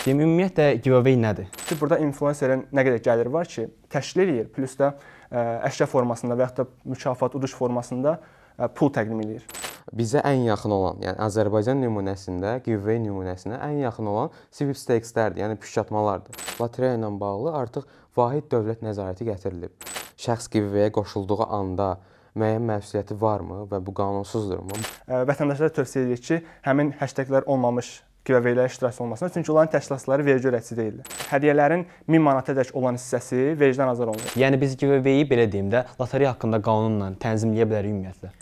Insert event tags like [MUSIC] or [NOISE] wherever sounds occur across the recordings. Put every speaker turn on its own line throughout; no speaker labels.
Deyim, ümumiyyətlə giveaway nədir? İşte burada influencerin nə qədər gəliri var ki, təşkil eləyir, plus da e, əşya formasında və yaxud da mükafat, uduş formasında e, pul təqdim eləyir.
Bizə ən yaxın olan, yəni Azərbaycan nümunəsində, giveaway nümunəsinə ən yaxın olan sweep stakes-lərdir, yəni püşkatmalardır. Lotereya ilə bağlı artıq vahid dövlət nəzarəti gətirilib. Şəxs giveaway-ə qoşulduğu anda müəyyən məsuliyyəti varmı və bu qanunsuzdurmu?
E, vətəndaşlara tövsiyə edirik ki, həmin hashtaglər olmamış qüvvəvericilərə iştirak olmasına, çünki onların təşkilatçıları vergi ödəyicisi deyillər. Hədiyyələrin 1000 manatadək olan hissəsi vergidən azad olunur.
Yəni biz qüvvəveyi belə deyim də, lotereya haqqında qanunla tənzimləyə bilərik ümumiyyətlə.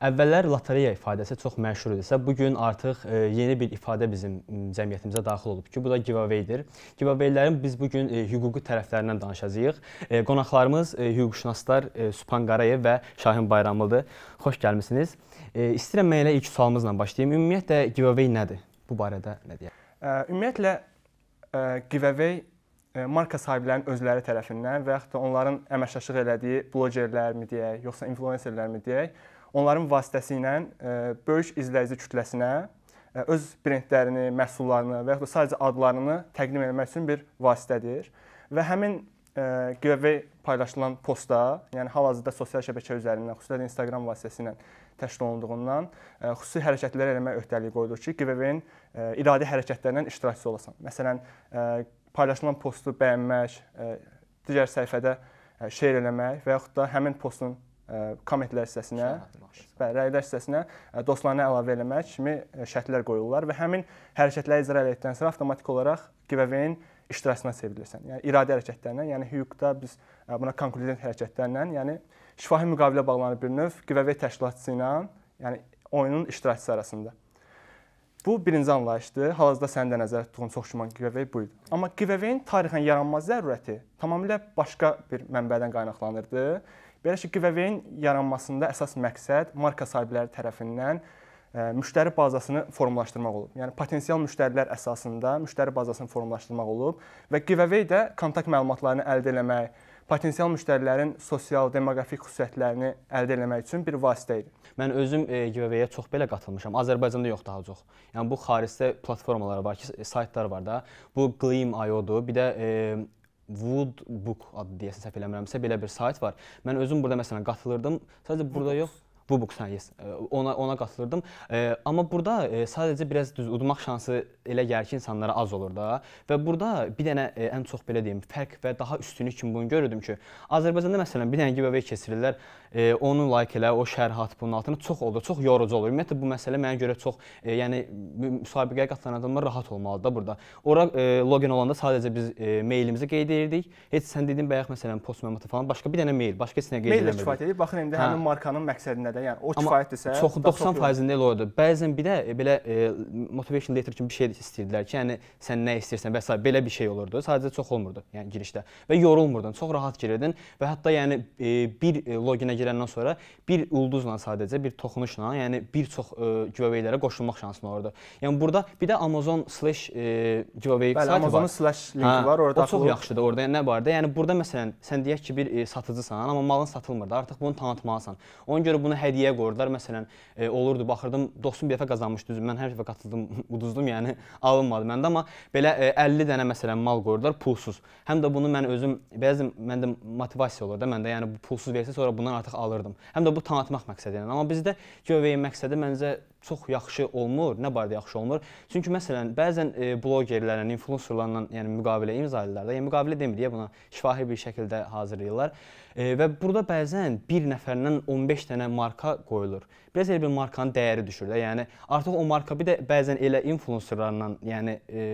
Əvvəllər lotereya ifadəsi çox məşhur idisə, bu gün artıq e, yeni bir ifadə bizim cəmiyyətimizə daxil olub ki, bu da giveaway-dir. Giveaway-lərin biz bu gün e, hüquqi tərəflərindən danışacağıq. E, qonaqlarımız hüquqşünaslar Supan Qarayev və Şahin Bayramlıdır. Xoş gəlmisiniz. İstəyirəm mən elə ilk sualımızla başlayım. Ümumiyyətlə giveaway nədir? Bu barədə nə deyək?
Ümumiyyətlə giveaway marka sahiblərinin özləri tərəfindən və yaxud da onların əməkdaşlıq elədiyi blogerlərmi deyək, yoxsa influencerlərmi deyək, onların vasitəsilə e, böyük izləyici kütləsinə e, öz brendlərini, məhsullarını və yaxud da sadəcə adlarını təqdim etmək üçün bir vasitədir. Və həmin QV e, paylaşılan postda, yəni hal-hazırda sosial şəbəkə üzərindən, xüsusilə Instagram vasitəsilə təşkil olunduğundan xüsusi hərəkətlər eləmək öhdəliyi qoyulur ki, QVV-nin iradi hərəkətlərindən iştirakçı olasan. Məsələn, paylaşılan postu bəyənmək, digər səhifədə şeir eləmək və yaxud da həmin postun kommentlər hissəsinə və rəylər hissəsinə dostlarını əlavə eləmək kimi şərtlər qoyurlar və həmin hərəkətləri icra etdikdən sonra avtomatik olaraq giveaway-in iştirakına çevrilirsən. Yəni iradi hərəkətlərlə, yəni hüquqda biz buna konkludent hərəkətlərlə, yəni şifahi müqavilə bağlanır bir növ giveaway təşkilatçısı ilə, yəni oyunun iştirakçısı arasında. Bu birinci anlayışdır. Hal-hazırda sənin də nəzərdə tutduğun çox güman giveaway bu idi. Amma giveaway-in tarixən yaranma zərurəti tamamilə başqa bir mənbədən qaynaqlanırdı. Belə ki, giveaway-in yaranmasında əsas məqsəd marka sahibləri tərəfindən e, müştəri bazasını formalaşdırmaq olub. Yəni potensial müştərilər əsasında müştəri bazasını formalaşdırmaq olub və giveaway də kontakt məlumatlarını əldə etmək,
potensial müştərilərin sosial, demoqrafik xüsusiyyətlərini əldə etmək üçün bir vasitə idi. Mən özüm e, giveaway-yə çox belə qatılmışam. Azərbaycanda yox daha çox. Yəni bu xaricdə platformalar var ki, e, saytlar var da. Bu Gleam.io-dur. Bir də e, Woodbook adlı deyəsən səhv eləmirəmsə belə bir sayt var. Mən özüm burada məsələn qatılırdım. Sadəcə burada yox, Woodbook sən hə, yes. E, ona ona qatılırdım. E, amma burada e, sadəcə biraz düz udmaq şansı elə gəlir ki, insanlara az olur da. Və burada bir dənə e, ən çox belə deyim, fərq və daha üstünlük kimi bunu görürdüm ki, Azərbaycanda məsələn bir dənə giveaway keçirirlər e, onu like elə, o şərhat bunun altını çox olur, çox yorucu olur. Ümumiyyətlə bu məsələ mənə görə çox, e, yəni müsabiqəyə qatılan adamlar rahat olmalıdır da burada. Ora e, login olanda sadəcə biz e, meylimizi qeyd edirdik. Heç sən dedin bayaq məsələn post məlumatı falan, başqa bir dənə meyl, başqa heç nə qeyd etmirik. Meyl kifayət edir. Baxın indi hə. həmin
markanın məqsədi nədir? Yəni o kifayətdirsə, çox 90%-ində
elə odur. Bəzən bir də e, belə e, motivation letter kimi bir şey istəyirdilər ki, yəni sən nə istəyirsən və s. belə bir şey olurdu. Sadəcə çox olmurdu, yəni girişdə və yorulmurdun, çox rahat girirdin və hətta yəni e, bir e, loginə girəndən sonra bir ulduzla sadəcə, bir toxunuşla, yəni bir çox e, giveaway-lərə qoşulmaq şansın orada. Yəni burada bir də Amazon slash e, giveaway Bəli, Amazonun slash linki hə, var, orada. O çox yaxşıdır. Orada yəni, nə var da? Yəni burada məsələn sən deyək ki, bir e, satıcısan, amma malın satılmır da, artıq bunu tanıtmalısan. Ona görə bunu hədiyəyə qoyurdular. Məsələn, e, olurdu, baxırdım, dostum bir dəfə qazanmış, düzü mən hər dəfə qatıldım, [LAUGHS] uduzdum, yəni alınmadı məndə, amma belə e, 50 dənə məsələn mal qoyurdular pulsuz. Həm də bunu mən özüm bəzən məndə motivasiya olur da, məndə yəni bu pulsuz versə sonra bundan artıq artıq alırdım. Həm də bu tanıtmaq məqsədi ilə. Amma bizdə giveaway-in məqsədi məncə çox yaxşı olmur. Nə barədə yaxşı olmur? Çünki məsələn, bəzən e, bloqerlərlə, influencerlarla, yəni müqavilə imzalayırlar da. Yəni müqavilə demir deyə buna şifahi bir şəkildə hazırlayırlar. E, və burada bəzən bir nəfərdən 15 dənə marka qoyulur. Biraz elə bir markanın dəyəri düşür də. Yəni artıq o marka bir də bəzən elə influencerlarla, yəni e,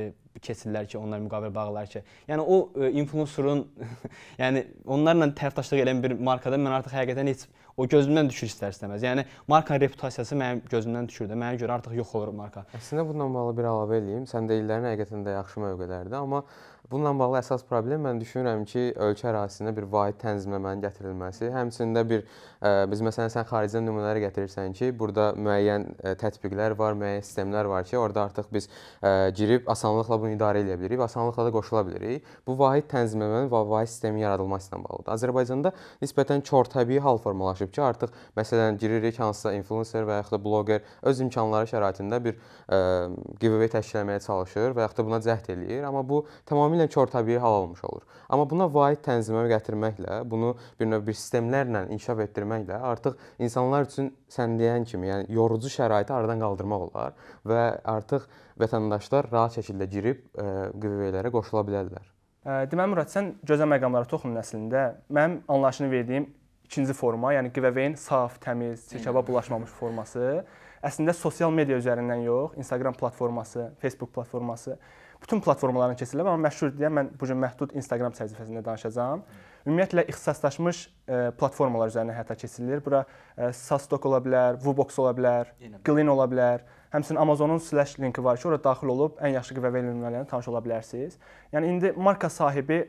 keçirlər ki, onlar müqavilə bağlar ki. Yəni o e, influencerun [LAUGHS] yəni onlarla tərəfdaşlıq edən bir markada mən artıq həqiqətən heç O gözümdən düşür istər-istəməz. Yəni markanın reputasiyası mənim gözümdən düşür də. Mənə görə artıq yox olur marka.
Əslində bununla bağlı bir əlavə eləyim. Sən deyillərin həqiqətən də yaxşı mövqelərdir, amma bununla bağlı əsas problem mən düşünürəm ki, ölkə ərazisində bir vahid tənzimləmənin gətirilməsi, həmçində bir ə, e, biz məsələn sən xaricdən nümunələr gətirirsən ki, burada müəyyən ə, e, tətbiqlər var, müəyyən sistemlər var ki, orada artıq biz ə, e, girib asanlıqla bunu idarə edə bilirik, asanlıqla da qoşula bilirik. Bu vahid tənzimləmənin və vahid sistemin yaradılması ilə bağlıdır. Azərbaycanda nisbətən çor təbii hal formalaşıb gətirib ki, artıq məsələn giririk hansısa influencer və yaxud da bloqer öz imkanları şəraitində bir ə, e, giveaway təşkil etməyə çalışır və yaxud da buna cəhd eləyir, amma bu tamamilə kor təbii hal olmuş olur. Amma buna vahid tənzimə gətirməklə, bunu bir növ bir sistemlərlə inkişaf etdirməklə artıq insanlar üçün sən deyən kimi, yəni yorucu şəraiti aradan qaldırmaq olar və artıq vətəndaşlar rahat şəkildə girib e, giveaway-lərə qoşula bilərlər.
E, deməli Murad, sən gözəl məqamlara toxunun əslində. Mənim anlayışını verdiyim ikinci forma, yəni giveaway-in saf, təmiz, çirkaba bulaşmamış forması. Əslində sosial media üzərindən yox, Instagram platforması, Facebook platforması, bütün platformaların keçirilir, amma məşhur deyən mən bu gün məhdud Instagram səhifəsində danışacağam. Ümumiyyətlə ixtisaslaşmış e, platformalar üzərinə həyata keçirilir. Bura e, Sastok ola bilər, Vubox ola bilər, Glin ola bilər. Həmçinin Amazonun slash linki var ki, ora daxil olub ən yaxşı qibəvə ünvanlarına tanış ola bilərsiniz. Yəni indi marka sahibi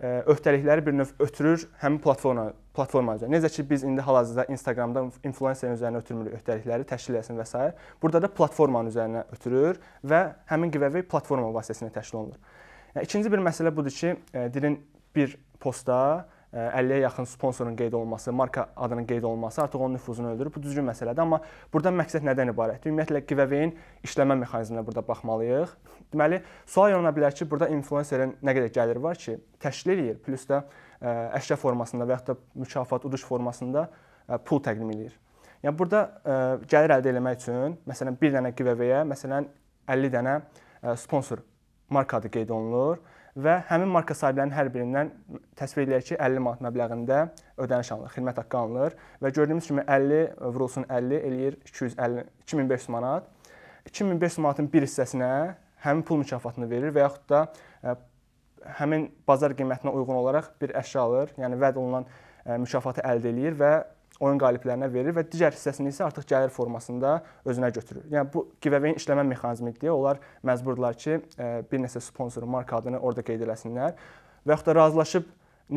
öhdəlikləri bir növ ötürür həmin platforma platforma üzrə. Necə ki biz indi hal-hazırda Instagramda influencerin üzərinə ötürmürük öhdəlikləri, təşkil eləsin və s. Burada da platformanın üzərinə ötürür və həmin giveaway platforma vasitəsilə təşkil olunur. Yəni, ikinci bir məsələ budur ki, dilin bir postda 50-yə yaxın sponsorun qeyd olması, marka adının qeyd olması artıq onun nüfuzunu öldürür. Bu düzgün məsələdir, amma burada məqsəd nədən ibarətdir? Ümumiyyətlə giveaway-in işləmə mexanizminə burada baxmalıyıq. Deməli, sual yarana bilər ki, burada influencerin nə qədər gəliri var ki, təşkil eləyir, plus da əşya formasında və yaxud da mükafat, uduş formasında pul təqdim eləyir. Yəni burada ə, gəlir əldə etmək üçün məsələn bir dənə giveaway-ə, məsələn 50 dənə ə, sponsor marka adı qeyd olunur və həmin marka sahiblərinin hər birindən təsvir eləyək ki, 50 manat məbləğində ödəniş alınır, xidmət haqqı alınır və gördüyünüz kimi 50 vurulsun 50 eləyir 250 2500 manat. 2500 manatın bir hissəsinə həmin pul mükafatını verir və yaxud da e, həmin bazar qiymətinə uyğun olaraq bir əşya alır, yəni vəd olunan e, mükafatı əldə eləyir və oyun qaliblərinə verir və digər hissəsini isə artıq gəlir formasında özünə götürür. Yəni bu giveaway-in işləmə mexanizmidir. Onlar məcburdurlar ki, e, bir neçə sponsorun marka adını orada qeyd eləsinlər və yaxud da razılaşıb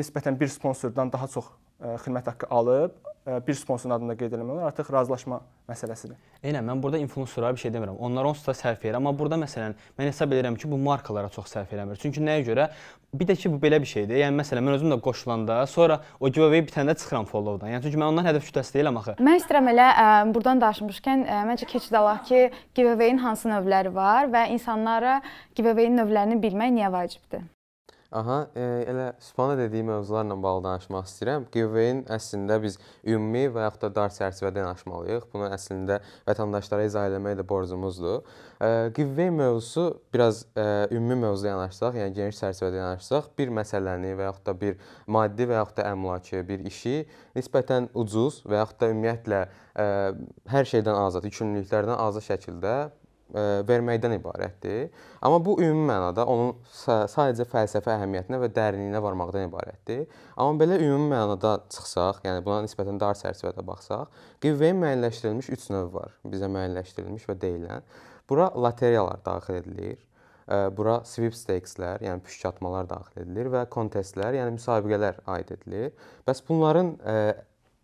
nisbətən bir sponsordan daha çox xidmət haqqı alıb bir sponsorun adında qeyd eləmək olar, artıq razılaşma
məsələsidir. Eynən, mən burada influencerlara bir şey demirəm. Onlar onsuz da sərf edir, amma burada məsələn mən hesab edirəm ki, bu markalara çox sərf eləmir. Çünki nəyə görə? Bir də ki, bu belə bir şeydir. Yəni məsələn mən özüm də qoşulanda, sonra o giveaway bitəndə çıxıram follow-dan. Yəni çünki mən ondan hədəf kütləsi deyiləm axı.
Mən istəyirəm elə ə, burdan danışmışkən ə, məncə keçid alaq ki, giveaway-in hansı növləri var və insanlara giveaway-in növlərini bilmək niyə vacibdir?
Aha, e, elə Sübhana dediyi mövzularla bağlı danışmaq istəyirəm. Qüvvənin əslində biz ümumi və yaxud da dar çərçivədə yanaşmalıyıq. Bunu əslində vətəndaşlara izah eləmək də borcumuzdur. E, qüvvə mövzusu biraz e, ümumi mövzuya yanaşsaq, yəni geniş çərçivədə yanaşsaq, bir məsələni və yaxud da bir maddi və yaxud da əmlakı, bir işi nisbətən ucuz və yaxud da ümumiyyətlə ə, e, hər şeydən azad, yükümlülüklərdən azad şəkildə E, verməkdən ibarətdir. Amma bu ümumi mənada onun sadəcə fəlsəfə əhəmiyyətinə və dərinliyinə varmaqdan ibarətdir. Amma belə ümumi mənada çıxsaq, yəni buna nisbətən dar çərçivədə baxsaq, qüvvəyə müəyyənləşdirilmiş 3 növ var. Bizə müəyyənləşdirilmiş və deyilən. Bura loteriyalar daxil edilir. E, bura sweepstakes-lər, yəni püşk atmalar daxil edilir və kontestlər, yəni müsabiqələr aid edilir. Bəs bunların e,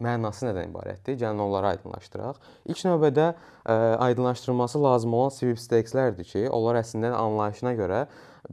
mənası nədən ibarətdir? Gəlin onları aydınlaşdıraq. İlk növbədə ə, e, aydınlaşdırılması lazım olan sweepstakes-lərdir ki, onlar əslində anlayışına görə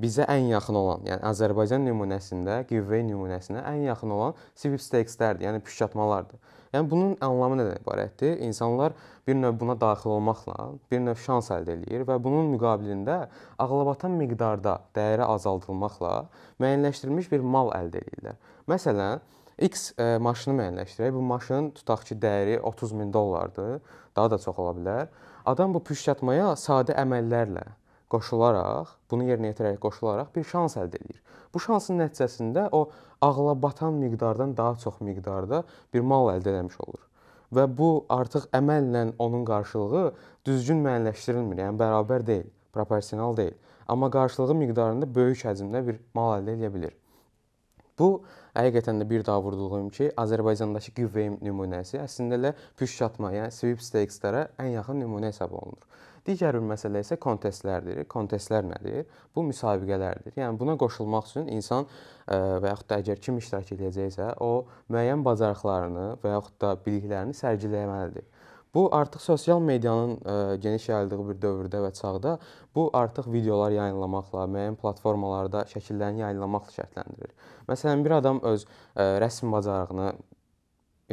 bizə ən yaxın olan, yəni Azərbaycan nümunəsində, giveaway nümunəsinə ən yaxın olan sweepstakes-lərdir, yəni püşkatmalardır. Yəni bunun anlamı nədən ibarətdir? İnsanlar bir növ buna daxil olmaqla bir növ şans əldə eləyir və bunun müqabilində ağlabatan miqdarda dəyəri azaldılmaqla müəyyənləşdirilmiş bir mal əldə edirlər. Məsələn, X ə, e, maşını müəyyənləşdirək. Bu maşının tutaq ki, dəyəri 30 min dollardır, daha da çox ola bilər. Adam bu püşkatmaya sadə əməllərlə qoşularaq, bunu yerinə yetirərək qoşularaq bir şans əldə edir. Bu şansın nəticəsində o ağla batan miqdardan daha çox miqdarda bir mal əldə etmiş olur. Və bu artıq əməllə onun qarşılığı düzgün müəyyənləşdirilmir, yəni bərabər deyil, proporsional deyil. Amma qarşılığı miqdarında böyük həcmdə bir mal əldə edə bilər. Bu həqiqətən də bir daha vurğulayım ki, Azərbaycandakı qüvvə nümunəsi əslində elə püşşatma, yəni sweepstakes-lərə ən yaxın nümunə hesab olunur. Digər bir məsələ isə kontestlərdir. Kontestlər nədir? Bu müsabiqələrdir. Yəni buna qoşulmaq üçün insan ə, e, və yaxud da əgər kim iştirak edəcəksə, o müəyyən bacarıqlarını və yaxud da biliklərini sərgiləməlidir. Bu artıq sosial medianın ə, e, geniş yayıldığı bir dövrdə və çağda bu artıq videolar yayınlamaqla, müəyyən platformalarda şəkillərini yayınlamaqla şərtləndirir. Məsələn, bir adam öz ə, e, rəsm bacarığını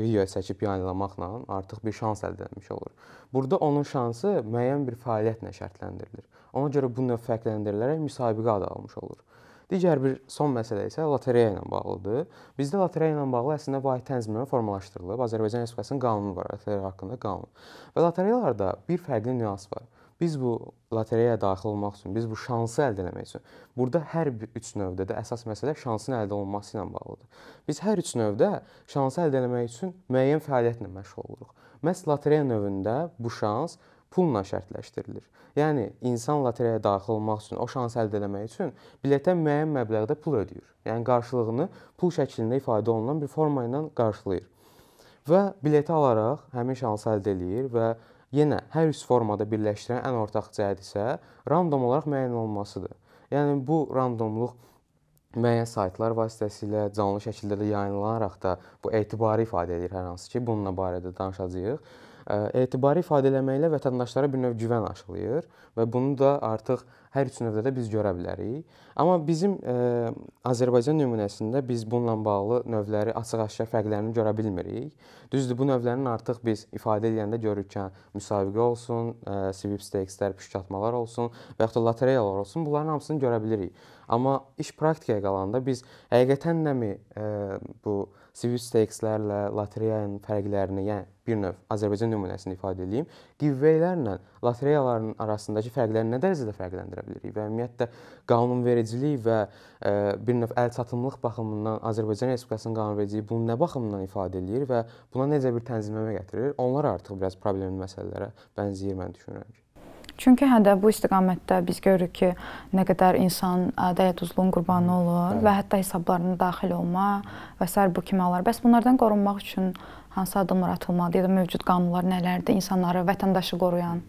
video çəkib yayınlamaqla artıq bir şans əldə etmiş olur. Burada onun şansı müəyyən bir fəaliyyətlə şərtləndirilir. Ona görə bu növ fərqləndirilərək müsabiqə adı almış olur. Digər bir son məsələ isə lotereya ilə bağlıdır. Bizdə lotereya ilə bağlı əslində vahid tənzimnamə formalaşdırılıb. Azərbaycan Respublikasının qanunu var, lotereya haqqında qanun. Və lotereyalarda bir fərqli nüans var. Biz bu lotereyaya daxil olmaq üçün, biz bu şansı əldə etmək üçün burada hər bir 3 növdə də əsas məsələ şansın əldə olunması ilə bağlıdır. Biz hər 3 növdə şansı əldə etmək üçün müəyyən fəaliyyətlə məşğul oluruq. Məs lotereya növündə bu şans pulla şərtləşdirilir. Yəni insan lotereyaya daxil olmaq üçün, o şansı əldə etmək üçün biletə müəyyən məbləğdə pul ödəyir. Yəni qarşılığını pul şəklində ifadə olunan bir forma ilə qarşılayır. Və bileti alaraq həmin şansı əldə eləyir və yenə hər üç formada birləşdirən ən ortaq cəhət isə random olaraq müəyyən olmasıdır. Yəni bu randomluq müəyyən saytlar vasitəsilə canlı şəkildə də yayımlanaraq da bu etibarı ifadə edir hər hansı ki, bununla barədə danışacağıq etibarı ifadələməklə vətəndaşlara bir növ güvən aşılayır və bunu da artıq hər üç növdə də biz görə bilərik. Amma bizim ə, Azərbaycan nümunəsində biz bununla bağlı növləri açıq-aşkar fərqlərini görə bilmirik. Düzdür, bu növlərin artıq biz ifadə edəndə görürük ki, hə, müsabiqə olsun, ə, sweep stakes-lər, püşkatmalar olsun və yaxud da lotereyalar olsun, bunların hamısını görə bilirik. Amma iş praktikaya qalanda biz həqiqətən nəmi ə, bu sweep stakes-lərlə lotereyanın fərqlərini, yəni bir növ Azərbaycan nümunəsini ifadə edeyim, qüvvələrlə lotereyaların arasındakı fərqləri nə dərəcədə fərqləndirə bilərik və ümumiyyətlə qanunvericilik və e, bir növ əlçatımlıq baxımından Azərbaycan Respublikasının qanunvericiliyi bunu nə baxımından ifadə eləyir və buna necə bir tənzimləmə gətirir? Onlar artıq biraz problemli məsələlərə bənzəyir mən düşünürəm ki.
Çünki hə də bu istiqamətdə biz görürük ki, nə qədər insan dəyətuzluğun qurbanı olur Hı, və hətta hesablarına daxil olma və sair bu kimi hallar. Bəs bunlardan qorunmaq üçün hansı addımlar atılmalı ya da mövcud qanunlar nələrdir insanları, vətəndaşı qoruyan?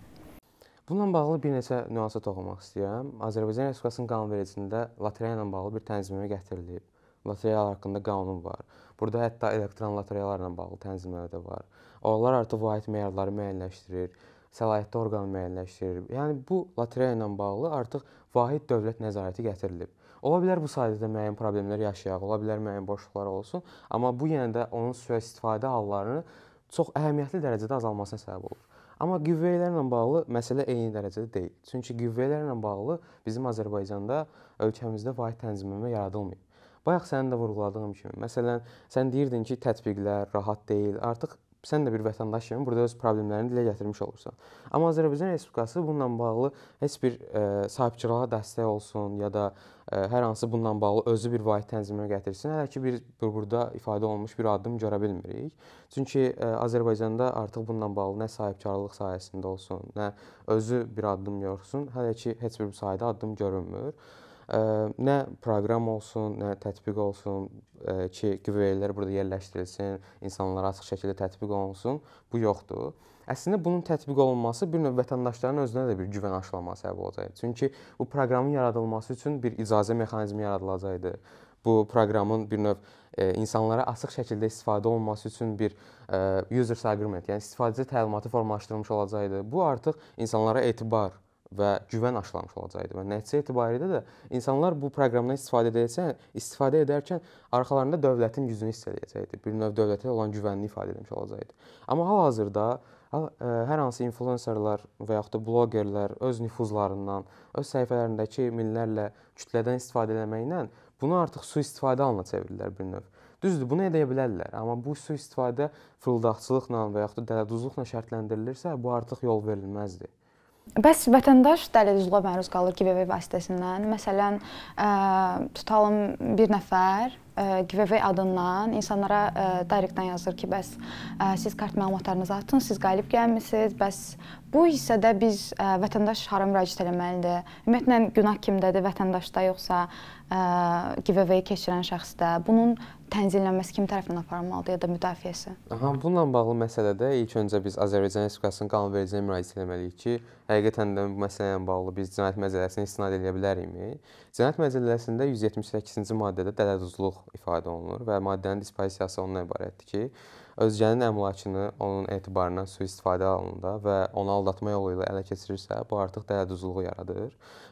Bununla bağlı bir neçə nüansa toxunmaq istəyirəm. Azərbaycan Respublikasının qanunvericiliyində lotereya ilə bağlı bir tənzimnamə gətirilib. Lotereyalar haqqında qanun var. Burada hətta elektron lotereyalarla bağlı tənzimlər də var. Onlar artıq vahid meyarları müəyyənləşdirir səlahiyyətli orqan müəyyənləşdirir. Yəni bu lotereya ilə bağlı artıq vahid dövlət nəzarəti gətirilib. Ola bilər bu sayədə müəyyən problemlər yaşayaq, ola bilər müəyyən boşluqlar olsun, amma bu yenə də onun sui-istifadə hallarını çox əhəmiyyətli dərəcədə azalmasına səbəb olur. Amma qüvvələrlə bağlı məsələ eyni dərəcədə deyil. Çünki qüvvələrlə bağlı bizim Azərbaycanda ölkəmizdə vahid tənzimləmə yaradılmayıb. Bayaq sənin də vurğuladığım kimi, məsələn, sən deyirdin ki, tətbiqlər rahat deyil. Artıq sən də bir vətəndaş kimi burada öz problemlərini dilə gətirmiş olursan. Amma Azərbaycan Respublikası bununla bağlı heç bir ə, e, sahibçılığa dəstək olsun ya da ə, e, hər hansı bununla bağlı özü bir vahid tənzimə gətirsin, hələ ki bir burada ifadə olunmuş bir addım görə bilmirik. Çünki ə, e, Azərbaycanda artıq bununla bağlı nə sahibkarlıq sahəsində olsun, nə özü bir addım yorsun, hələ ki heç bir sahədə addım görünmür. Nə proqram olsun, nə tətbiq olsun ki, qüvvələr burada yerləşdirilsin, insanlara açıq şəkildə tətbiq olunsun, bu yoxdur. Əslində bunun tətbiq olunması bir növ vətəndaşların özünə də bir güvən aşılama səbəb olacaq. Çünki bu proqramın yaradılması üçün bir icazə mexanizmi yaradılacaqdı. Bu proqramın bir növ insanlara açıq şəkildə istifadə olunması üçün bir user agreement, yəni istifadəçi təlimatı formalaşdırılmış olacaqdı. Bu artıq insanlara etibar və güvən aşılamış olacaqdı. Və nəticə itibarilə də insanlar bu proqramdan istifadə edəcək, istifadə edərkən arxalarında dövlətin gücünü hiss edəcəkdi. Bir növ dövlətə olan güvənini ifadə etmiş olacaqdı. Amma hal-hazırda e, hər hansı influencerlar və yaxud da bloqerlər öz nüfuzlarından, öz səhifələrindəki minlərlə kütlədən istifadə etməklə bunu artıq sui-istifadə alına çevirdilər bir növ. Düzdür, bunu edə bilərlər, amma bu sui-istifadə fırıldaqçılıqla və yaxud da dələduzluqla şərtləndirilirsə, bu artıq yol verilməzdir.
Bəs vətəndaş dəlizcılığa məruz qalır GVV vasitəsindən. Məsələn, ə, tutalım bir nəfər ə, GVV adından insanlara ə, direktdən yazır ki, bəs ə, siz kart məlumatlarınızı atın, siz qalib gəlmisiniz. Bəs bu hissədə biz ə, vətəndaş hara müraciət etməlidir? Ümumiyyətlə günah kimdədir? Vətəndaşda yoxsa ə, giveaway keçirən şəxsdə bunun tənzimlənməsi kim tərəfindən aparılmalıdır ya da müdafiəsi?
Aha, bununla bağlı məsələdə ilk öncə biz Azərbaycan Respublikasının qanunvericiliyinə müraciət etməliyik ki, həqiqətən də bu məsələ ilə bağlı biz Cinayət Məcəlləsinə istinad edə bilərikmi? Cinayət Məcəlləsində 178-ci maddədə dələduzluq ifadə olunur və maddənin disposisiyası ondan ibarətdir ki, özgənin əmlakını onun etibarına sui-istifadə alında və onu aldatma yolu ilə ələ keçirirsə, bu artıq dələduzluğu yaradır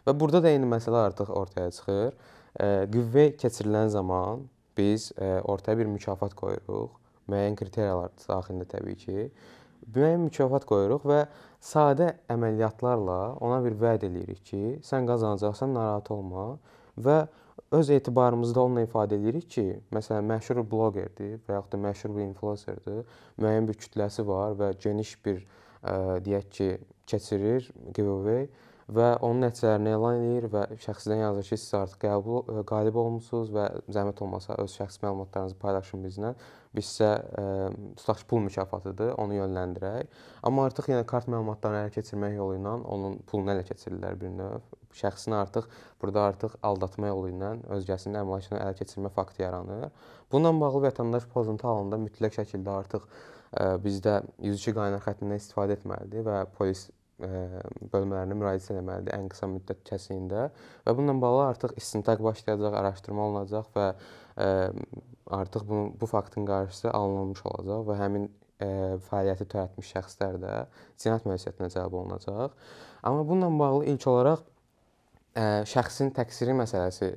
və burada da eyni məsələ artıq ortaya çıxır qüvvə keçirilən zaman biz e, ortaya bir mükafat qoyuruq. Müəyyən kriteriyalar daxilində təbii ki, müəyyən mükafat qoyuruq və sadə əməliyyatlarla ona bir vəd eləyirik ki, sən qazanacaqsan, narahat olma və öz etibarımızda onunla ifadə eləyirik ki, məsələn, məşhur bloqerdir və yaxud da məşhur bir influencerdir, müəyyən bir kütləsi var və geniş bir ə, e, deyək ki, keçirir giveaway və onun nəticələrini elan edir və şəxsdən yazır ki, siz artıq qəbul e, qalib olmusunuz və zəhmət olmasa öz şəxsi məlumatlarınızı paylaşın bizlə. Biz sizə e, tutaq ki, pul mükafatıdır, onu yönləndirək. Amma artıq yenə yəni kart məlumatlarını ələ keçirmək yolu ilə onun pulunu ələ keçirirlər bir növ. Şəxsini artıq burada artıq aldatma yolu ilə özgəsinin əmlakını ələ keçirmə faktı yaranır. Bununla bağlı vətəndaş pozuntu halında mütləq şəkildə artıq e, bizdə 102 qaynar xəttindən istifadə etməlidir və polis bölmələrinə müraciət etməlidir ən qısa müddət kəsiyində və bununla bağlı artıq istintaq başlayacaq, araşdırma olunacaq və artıq bu, bu faktın qarşısı alınmış olacaq və həmin ə, fəaliyyəti törətmiş şəxslər də cinayət müəssisəsinə cəlb olunacaq. Amma bununla bağlı ilk olaraq ə, şəxsin təqsiri məsələsi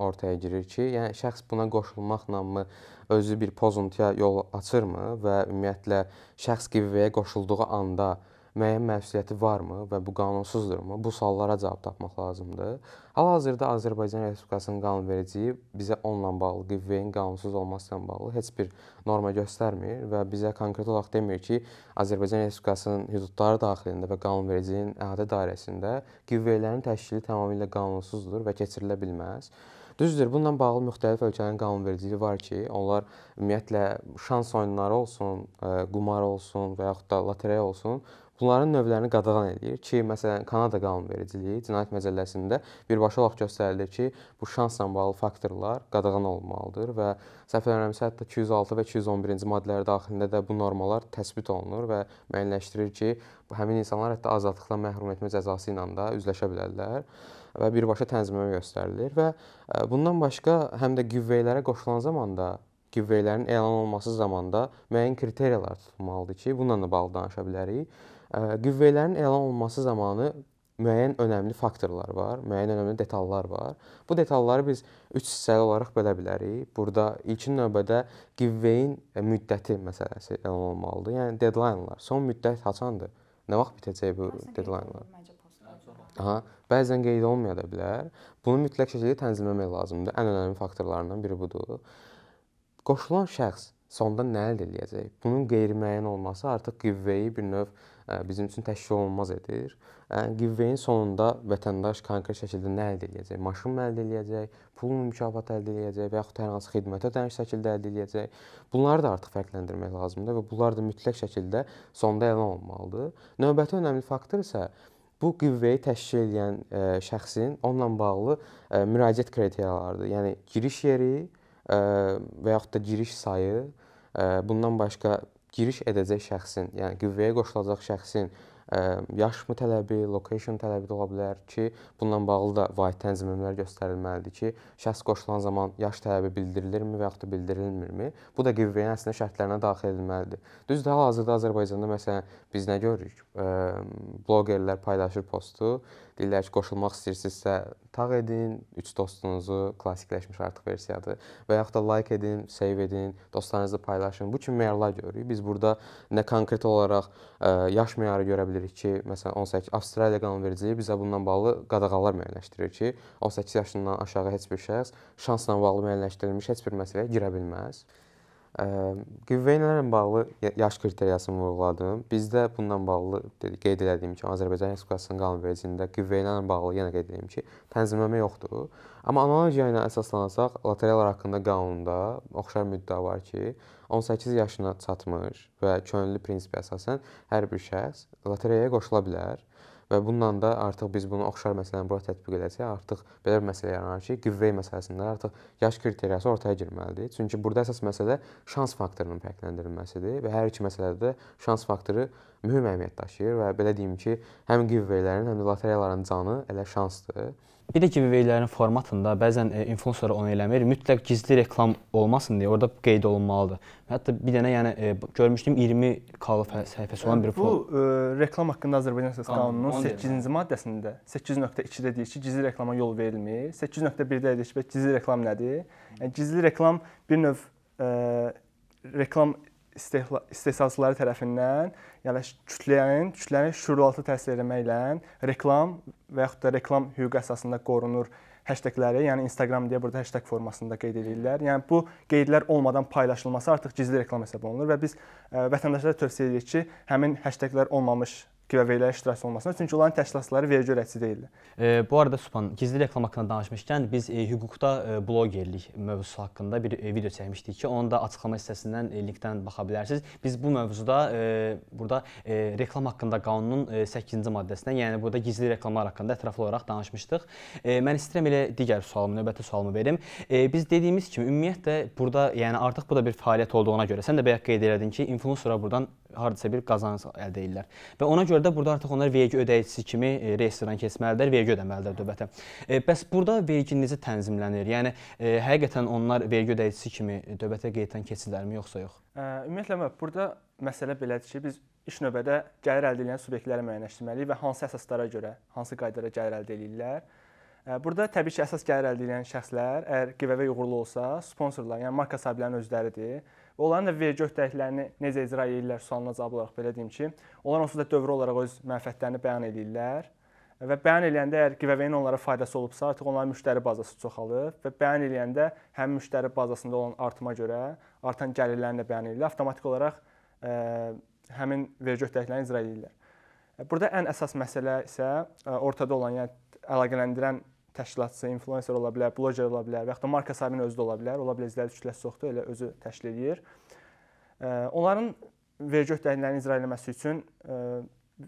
ortaya girir ki, yəni şəxs buna qoşulmaqla mı özü bir pozuntuya yol açırmı və ümumiyyətlə şəxs qüvvəyə qoşulduğu anda ə, müəyyən məsuliyyəti varmı və bu qanunsuzdurmu? Bu suallara cavab tapmaq lazımdır. Hal-hazırda Azərbaycan Respublikasının qanunvericiliyi bizə onunla bağlı qüvvənin qanunsuz olması ilə bağlı heç bir norma göstərmir və bizə konkret olaraq demir ki, Azərbaycan Respublikasının hüdudları daxilində və qanunvericiliyin əhatə dairəsində qüvvələrin təşkili tamamilə qanunsuzdur və keçirilə bilməz. Düzdür, bununla bağlı müxtəlif ölkələrin qanunvericiliyi var ki, onlar ümumiyyətlə şans oyunları olsun, e, qumar olsun və yaxud da lotereya olsun, bunların növlərini qadağan eləyir ki, məsələn, Kanada qanunvericiliyi Cinayət Məcəlləsində birbaşa olaraq göstərilir ki, bu şansla bağlı faktorlar qadağan olunmalıdır və səhv eləmirəmsə, hətta 206 və 211-ci maddələr daxilində də bu normalar təsbit olunur və müəyyənləşdirir ki, həmin insanlar hətta azadlıqdan məhrum etmə cəzası ilə də üzləşə bilərlər və birbaşa tənzimə göstərilir və e, bundan başqa həm də qüvvələrə qoşulan zamanda qüvvələrin elan olması zamanda müəyyən kriteriyalar tutulmalıdır ki, bununla da bağlı danışa bilərik. E, qüvvələrin elan olması zamanı müəyyən önəmli faktorlar var, müəyyən önəmli detallar var. Bu detalları biz 3 hissəli olaraq bölə bilərik. Burada ilkin növbədə qüvvəyin e, müddəti məsələsi elan olunmalıdır. Yəni deadline-lar, son müddət haçandır? Nə vaxt bitəcək bu deadline-lar? Aha, bəzən qeyd olunmaya da bilər. Bunu mütləq şəkildə tənzimləmək lazımdır. Ən önəmli faktorlarından biri budur. Qoşulan şəxs sonda nə əldə edəcək? Bunun qeyri-müəyyən olması artıq qüvvəyi bir növ bizim üçün təşkil olunmaz edir. Qüvvənin sonunda vətəndaş konkret şəkildə nə əldə edəcək? Maşın mı əldə edəcək, pul mu mükafat əldə edəcək və yaxud hər hansı xidmət ödəniş şəkildə əldə edəcək? Bunları da artıq fərqləndirmək lazımdır və bunlar da mütləq şəkildə sonda elan olunmalıdır. Növbəti önəmli faktor isə bu qüvvəyi təşkil edən ə, e, şəxsin onunla bağlı ə, e, müraciət kriteriyalarıdır. Yəni giriş yeri ə, e, və yaxud da giriş sayı, ə, bundan başqa giriş edəcək şəxsin, yəni qüvvəyə qoşulacaq şəxsin ə, yaş mı tələbi, location tələbi də ola bilər ki, bununla bağlı da vahid tənzimləmələr göstərilməlidir ki, şəxs qoşulan zaman yaş tələbi bildirilirmi və yaxud da bildirilmirmi? Bu da qüvvəyə əslində şərtlərinə daxil edilməlidir. Düzdür, hal-hazırda Azərbaycanda məsələn Biz nə görürük? Bloqerlər paylaşır postu, deyirlər ki, qoşulmaq istəyirsinizsə tağ edin, üç dostunuzu klassikləşmiş artıq versiyadır və yaxud da like edin, save edin, dostlarınızla paylaşın. Bu kimi meyarlar görürük. Biz burada nə konkret olaraq yaş meyarı görə bilirik ki, məsələn 18 Avstraliya qanunvericiliyi bizə bununla bağlı qadağalar müəyyənləşdirir ki, 18 yaşından aşağı heç bir şəxs şansla bağlı müəyyənləşdirilmiş heç bir məsələyə girə bilməz. Qüvvə ilə bağlı yaş kriteriyasını vurğuladım. Bizdə bununla bağlı qeyd elədiyim kimi Azərbaycan Respublikasının qanunvericiliyində qüvvə ilə bağlı yenə qeyd edim ki, tənzimləmə yoxdur. Amma analogiya ilə əsaslansaq, loteriyalar haqqında qanunda oxşar müddəa var ki, 18 yaşına çatmış və könüllü prinsipə əsasən hər bir şəxs loteriyaya qoşula bilər Və bununla da artıq biz bunu oxşar məsələni bura tətbiq edəcək. Artıq belə bir məsələ yaranır ki, qüvvə məsələsində artıq yaş kriteriyası ortaya girməlidir. Çünki burada əsas məsələ şans faktorunun fərqləndirilməsidir və hər iki məsələdə də şans faktoru mühüm əhəmiyyət daşıyır və belə deyim ki, həm qüvvələrin, həm də loteriyaların canı elə şansdır. Bir də ki, VV-lərin
formatında bəzən e, influencer onu eləmir. Mütləq gizli reklam olmasın deyə orada qeyd olunmalıdır. Hətta bir dənə yəni e, görmüşdüm 20 kalı səhifəsi olan yəni bir bu
e, reklam haqqında Azərbaycan Əsas Qanununun 8-ci maddəsində 8.2-də deyir ki, gizli reklama yol verilmir. 8.1-də deyir ki, gizli reklam nədir? Yəni gizli reklam bir növ e, reklam istehsalçıları tərəfindən, yəni kütlənin, kütləni şüuraltı təsir etməklə reklam və yaxud da reklam hüququ əsasında qorunur hashtagləri, yəni Instagram deyə burada hashtag formasında qeyd edirlər. Yəni bu qeydlər olmadan paylaşılması artıq gizli reklam hesab olunur və biz ə, vətəndaşlara tövsiyə edirik ki, həmin hashtaglər olmamış giveaway-lərə iştirak olmasına, çünki onların təşkilatçıları vergi ödəyicisi deyildi.
E, bu arada Supan, gizli reklam haqqında danışmışkən biz e, hüquqda e, blogerlik mövzusu haqqında bir e, video çəkmişdik ki, onu da açıqlama hissəsindən e, linkdən baxa bilərsiniz. Biz bu mövzuda e, burada e, reklam haqqında qanunun e, 8-ci maddəsindən, yəni burada gizli reklamlar haqqında ətraflı olaraq danışmışdıq. E, mən istəyirəm elə digər sualımı, növbəti sualımı verim. E, biz dediyimiz kimi ümumiyyətlə burada, yəni artıq bu da bir fəaliyyət olduğuna görə, sən də bayaq qeyd elədin ki, influencerlar buradan hardasa bir qazanc əldə edirlər. Və ona görə də burada artıq onlar vergi ödəyicisi kimi e, reyestrdən keçməlidir, vergi ödəməlidir dövlətə. E, bəs burada vergi necə tənzimlənir? Yəni e, həqiqətən onlar vergi ödəyicisi kimi dövlətə qeyddən keçirlərmi yoxsa yox?
Ə, ümumiyyətlə burada məsələ belədir ki, biz iş növbədə gəlir əldə edən subyektləri müəyyənləşdirməliyik və hansı əsaslara görə, hansı qaydada gəlir əldə edirlər? Burada təbii ki, əsas gəlir əldə edən şəxslər, əgər giveaway uğurlu olsa, sponsorlar, yəni marka sahiblərinin özləridir. Və onların da vergi öhdəliklərini necə icra edirlər sualına cavab olaraq belə deyim ki, onlar onsuz da dövrə olaraq öz mənfəətlərini bəyan edirlər. Və bəyan eləyəndə əgər giveaway-in onlara faydası olubsa, artıq onların müştəri bazası çoxalır və bəyan eləyəndə həm müştəri bazasında olan artıma görə artan gəlirlərini də bəyan edirlər. Avtomatik olaraq ə, həmin vergi öhdəliklərini icra edirlər. Burada ən əsas məsələ isə ortada olan, yəni əlaqələndirən təşkilatçısı, influencer ola bilər, bloger ola bilər və ya da marka sahibinin özü də ola bilər. Ola bilər izləyici kütləsi çoxdur, elə özü təşkil edir. Onların vergi öhdəliklərini icra etməsi üçün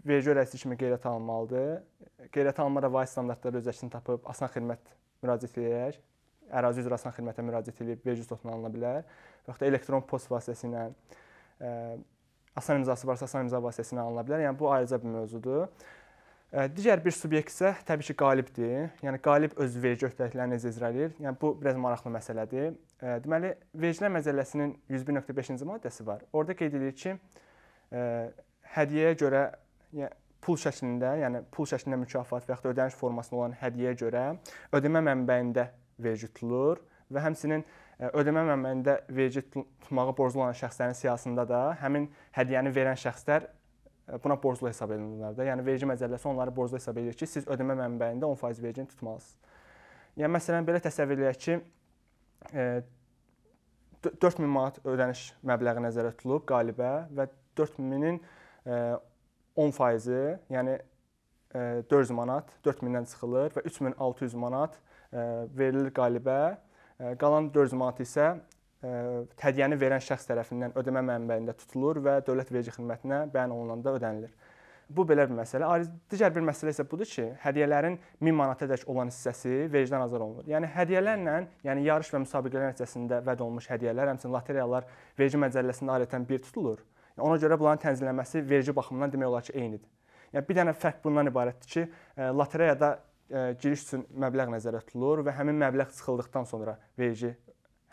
vergi ödəyicisi kimi qeyrət alınmalıdır. Qeyrət alma da vay standartları öz əksini tapıb asan xidmət müraciət edərək ərazi üzrə asan xidmətə müraciət edib vergi stotuna alına bilər. Və ya da elektron poçt vasitəsilə asan imzası varsa asan imza vasitəsilə alına bilər. Yəni bu ayrıca bir mövzudur. Digər bir subyekt isə təbii ki, qalibdir. Yəni qalib öz vergi öhdəliklərini icra eləyir. Yəni bu biraz maraqlı məsələdir. Deməli, vergilər məcəlləsinin 101.5-ci maddəsi var. Orada qeyd edilir ki, hədiyyəyə görə yəni pul şəklində, yəni pul şəklində mükafat və ya da ödəniş formasında olan hədiyyəyə görə ödəmə mənbəyində vergi tutulur və həmçinin ödəmə mənbəyində vergi tutmağı borclu olan şəxslərin siyasətində də həmin hədiyyəni verən şəxslər buna borclu hesab edirlər də. Yəni vergi məcəlləsi onları borclu hesab edir ki, siz ödəmə mənbəyində 10% vergini tutmalısınız. Yəni məsələn belə təsəvvür eləyək ki, 4000 manat ödəniş məbləği nəzərdə tutulub qalibə və 4000-in 10%-i, yəni 400 manat 4000-dən çıxılır və 3600 manat verilir qalibə. Qalan 400 manat isə tədiyyəni verən şəxs tərəfindən ödəmə mənbəyində tutulur və dövlət vergi xidmətinə bəyan olunanda ödənilir. Bu belə bir məsələ. Ayrı digər bir məsələ isə budur ki, hədiyyələrin 1000 manatadək olan hissəsi vergidən azad olunur. Yəni hədiyələrlə, yəni yarış və müsabiqələr nəticəsində vəd olunmuş hədiyyələr, həmçinin loteriyalar vergi məcəlləsində adətən bir tutulur. Yəni, ona görə bunların tənzimlənməsi vergi baxımından demək olar ki, eynidir. Yəni bir dənə fərq bundan ibarətdir ki, loteriyada giriş üçün məbləğ nəzərdə tutulur və həmin məbləğ çıxıldıqdan sonra vergi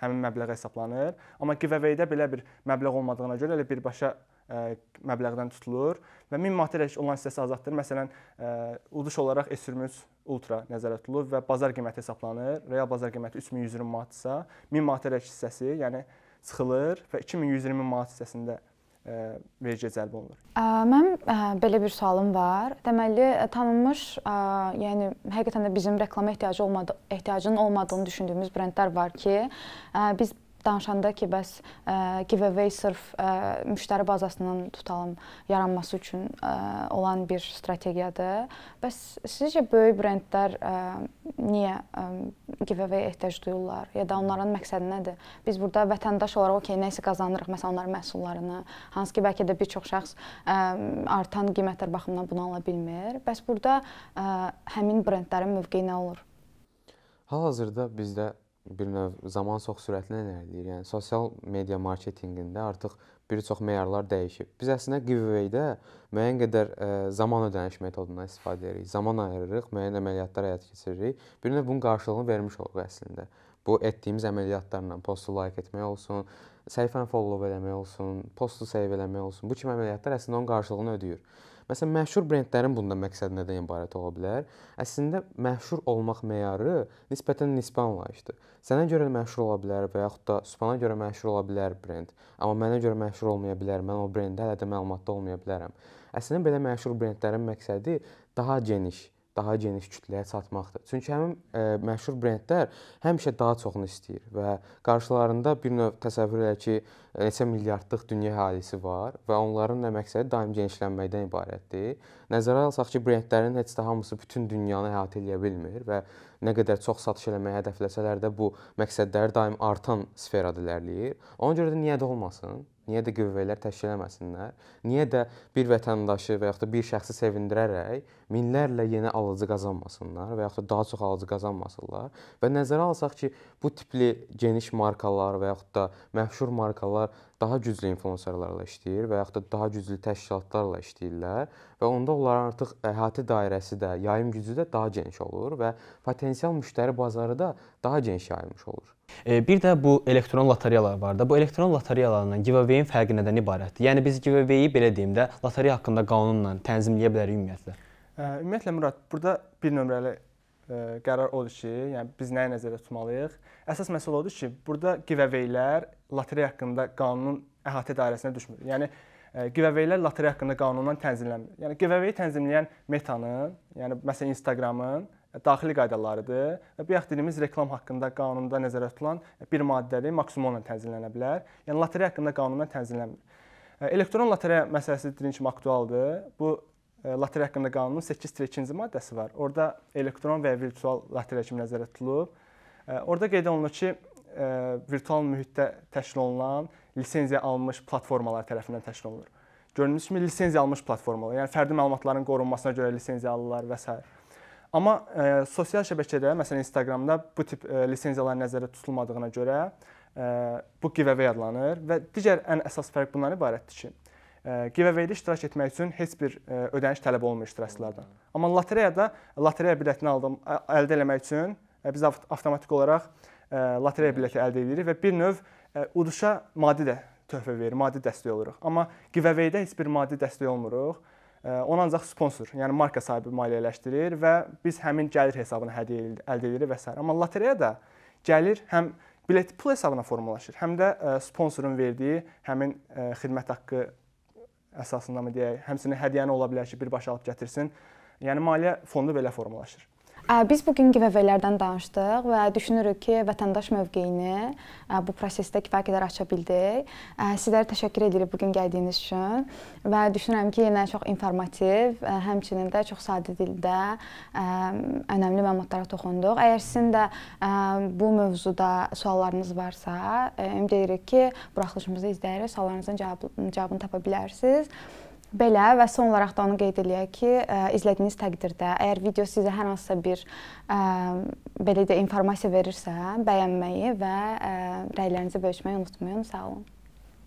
həmin məbləğ hesablanır. Amma giveaway-də belə bir məbləğ olmadığına görə elə birbaşa ə, e, məbləğdən tutulur və 1000 manat elə olan hissəsi azaddır. Məsələn, ə, e, uduş olaraq S23 Ultra nəzərdə tutulur və bazar qiyməti hesablanır. Real bazar qiyməti 3120 manatdsa, 1000 manat elə hissəsi, yəni çıxılır və 2120 manat hissəsində vergi cəlb olunur?
Mənim ə, belə bir sualım var. Deməli, tanınmış, ə, yəni həqiqətən də bizim reklama ehtiyacı olmadı, ehtiyacının olmadığını düşündüyümüz brendlər var ki, ə, biz danışanda ki, bəs ə, e, giveaway sırf ə, e, müştəri bazasının tutalım yaranması üçün ə, e, olan bir strategiyadır. Bəs sizcə böyük brendlər ə, niyə ə, giveaway ehtiyac duyurlar ya da onların məqsədi nədir? Biz burada vətəndaş olaraq okey, nə isə qazanırıq, məsələn, onların məhsullarını, hansı ki, bəlkə də bir çox şəxs ə, artan qiymətlər baxımından bunu ala bilmir. Bəs burada ə, həmin brendlərin mövqeyi nə olur?
Hal-hazırda bizdə bir növ zaman çox sürətlə irəliləyir. Yəni sosial media marketinqində artıq bir çox meyarlar dəyişib. Biz əslində giveaway-də müəyyən qədər ə, e, zaman ödəniş metodundan istifadə edirik. Zaman ayırırıq, müəyyən əməliyyatlar həyata keçiririk. Bir növ bunun qarşılığını vermiş oluruq əslində bu etdiyimiz əməliyyatlarla postu like etmək olsun, səhifəni follow eləmək olsun, postu save eləmək olsun. Bu kimi əməliyyatlar əslində onun qarşılığını ödəyir. Məsələn, məşhur brendlərin bunda məqsəd nədən ibarət ola bilər? Əslində məşhur olmaq meyarı nisbətən nisbi anlayışdır. Sənə görə məşhur ola bilər və yaxud da Sübhana görə məşhur ola bilər brend, amma mənə görə məşhur olmaya bilər. Mən o brendə hələ də məlumatlı olmaya bilərəm. Əslində belə məşhur brendlərin məqsədi daha geniş daha geniş kütləyə çatmaqdır. Çünki həmin ə, e, məşhur brendlər həmişə daha çoxunu istəyir və qarşılarında bir növ təsəvvür elə ki, e, neçə milyardlıq dünya əhalisi var və onların nə məqsədi daim genişlənməkdən ibarətdir. Nəzərə alsaq ki, brendlərin heç də hamısı bütün dünyanı əhatə eləyə bilmir və nə qədər çox satış eləməyi hədəfləsələr də bu məqsədləri daim artan sferada irəliləyir. Ona görə də niyə də olmasın? niyə də qüvvələr təşkil eləməsinlər? Niyə də bir vətəndaşı və yaxud da bir şəxsi sevindirərək minlərlə yeni alıcı qazanmasınlar və yaxud da daha çox alıcı qazanmasınlar? Və nəzərə alsaq ki, bu tipli geniş markalar və yaxud da məşhur markalar daha güclü influencerlarla işləyir və yaxud da daha güclü təşkilatlarla işləyirlər və onda onların artıq əhatə dairəsi də, yayım gücü də daha geniş olur və potensial müştəri bazarı da daha geniş yayılmış olur.
Bir də bu elektron lotereyalar var da. Bu elektron lotereyalarla giveaway-in fərqi nədən ibarətdir? Yəni biz giveaway-i belə deyim də, lotereya haqqında qanunla tənzimləyə bilərik ümumiyyətlə.
Ümumiyyətlə Murad, burada bir nömrəli qərar odur ki, yəni biz nəyi nəzərdə tutmalıyıq? Əsas məsələ odur ki, burada giveaway-lər lotereya haqqında qanunun əhatə dairəsinə düşmür. Yəni giveaway-lər lotereya haqqında qanundan tənzimlənmir. Yəni giveaway-i tənzimləyən Meta-nın, yəni məsələn Instagram-ın daxili qaydalarıdır və bayaq dediyimiz reklam haqqında qanunda nəzərdə tutulan bir maddəli maksimumla tənzimlənə bilər. Yəni lotereya haqqında qanunla tənzimlənmir. E, elektron lotereya məsələsi dediyim kimi aktualdır. Bu e, lotereya haqqında qanunun 8-2-ci maddəsi var. Orda elektron və virtual lotereya kimi nəzərdə tutulub. E, Orda qeyd olunur ki, virtual mühitdə təşkil olunan lisenziya almış platformalar tərəfindən təşkil olunur. Görünür kimi lisenziya almış platformalar, yəni fərdi məlumatların qorunmasına görə lisenziya alırlar və s. Amma e, sosial şəbəkədə, məsələn Instagramda bu tip e, lisenziyalar nəzərdə tutulmadığına görə e, bu giveaway adlanır və digər ən əsas fərq bundan ibarətdir ki, e, giveaway-də iştirak etmək üçün heç bir e, ödəniş tələb olmur iştirakçılardan. Amma lotereyada lotereya biletini aldım, əldə etmək üçün e, biz avtomatik olaraq e, lotereya bileti əldə edirik və bir növ e, uduşa maddi də töhfə verir, maddi dəstək oluruq. Amma giveaway-də heç bir maddi dəstək olmuruq. Onu ancaq sponsor, yəni marka sahibi maliyyələşdirir və biz həmin gəlir hesabına hədiyyə əldə edirik və s. Amma lotereya da gəlir həm bilet pul hesabına formalaşır, həm də e, sponsorun verdiyi həmin e, xidmət haqqı əsasında mı deyək, həmçinin hədiyyəni ola bilər ki, birbaşa alıb gətirsin. Yəni maliyyə fondu belə formalaşır.
Biz bu gün giveaway-lərdən danışdıq və düşünürük ki, vətəndaş mövqeyini bu prosesdə kifayət qədər aça bildik. Sizlərə təşəkkür edirik bu gün gəldiyiniz üçün və düşünürəm ki, yenə çox informativ, həmçinin də çox sadə dildə önəmli məlumatlara toxunduq. Əgər sizin də bu mövzuda suallarınız varsa, ümid edirik ki, buraxılışımızı izləyərək suallarınızın cavabını tapa bilərsiniz. Belə və son olaraq da onu qeyd eləyək ki, ə, e, izlədiyiniz təqdirdə əgər video sizə hər hansısa bir ə, e, belə də informasiya verirsə, bəyənməyi və ə, e, rəylərinizi bölüşməyi unutmayın. Sağ olun.